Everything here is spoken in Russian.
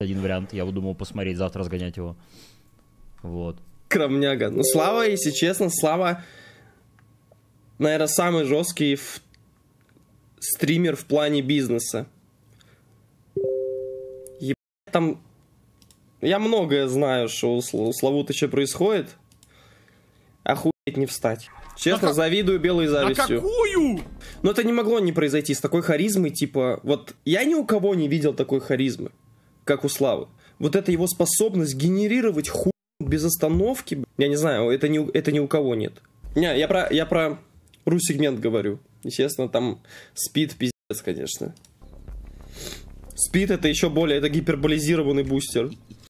Один вариант, я думал посмотреть, завтра сгонять его. Вот. Кромняга. Ну, Слава, если честно, Слава, наверное, самый жесткий в... стример в плане бизнеса. Ебать, там... Я многое знаю, что у Славутыча происходит, не встать. А Честно, а завидую белой а завистью. А какую? Но это не могло не произойти с такой харизмой, типа, вот я ни у кого не видел такой харизмы, как у Славы. Вот это его способность генерировать хуй без остановки, я не знаю, это ни, это ни у кого нет. Не, я про, я про ру-сегмент говорю. Естественно, там спид пиздец, конечно. Спид это еще более, это гиперболизированный бустер.